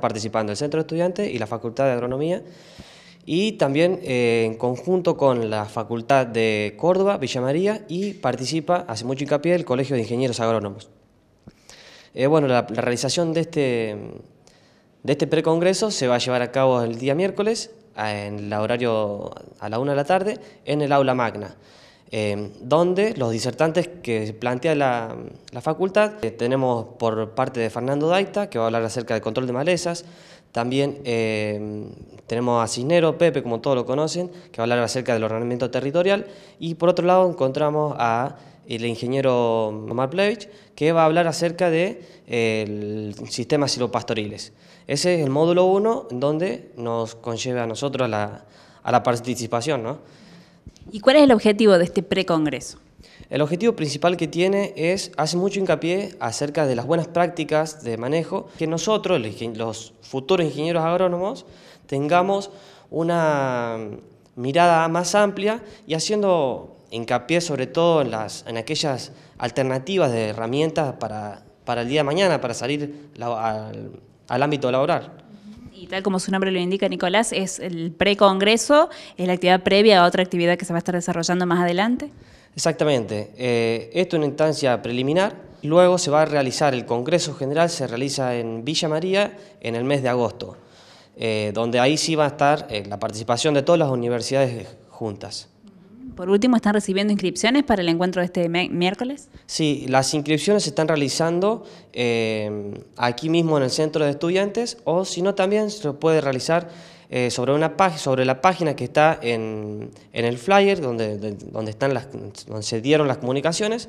participando el Centro de Estudiantes y la Facultad de Agronomía y también eh, en conjunto con la Facultad de Córdoba, Villa María y participa, hace mucho hincapié, el Colegio de Ingenieros Agrónomos. Eh, bueno, la, realización de este, de este precongreso se va a llevar a cabo el día miércoles en el horario a la una de la tarde en el aula magna. Em, donde los disertantes que plantea la, facultad, eh, tenemos por parte de Fernando Daita, que va a hablar acerca del control de malezas, también em, tenemos a Cisnero, Pepe, como todos lo conocen, que va a hablar acerca del ordenamiento territorial, y por otro lado encontramos a el ingeniero Omar Plevich, que va a hablar acerca del sistema silopastoriles. Ese es el módulo 1, donde nos conlleva a nosotros la, a la participación. ¿no? ¿Y cuál es el objetivo de este precongreso? El objetivo principal que tiene es, hace mucho hincapié acerca de las buenas prácticas de manejo, que nosotros, los futuros ingenieros agrónomos, tengamos una mirada más amplia y haciendo hincapié sobre todo en, las, aquellas alternativas de herramientas para, el día de mañana, para salir al ámbito laboral. Y tal como su nombre lo indica, Nicolás, es el precongreso, es la actividad previa a otra actividad que se va a estar desarrollando más adelante. Exactamente. Eh, esto es una instancia preliminar. Luego se va a realizar el Congreso General, se realiza en Villa María en el mes de agosto, eh, donde ahí sí va a estar eh, la participación de todas las universidades juntas. Por último, ¿están recibiendo inscripciones para el encuentro de este miércoles? Sí, las inscripciones se están realizando eh, aquí mismo en el centro de estudiantes o si no también se puede realizar eh, sobre, una sobre la página que está en, el flyer donde, donde, están donde se dieron las comunicaciones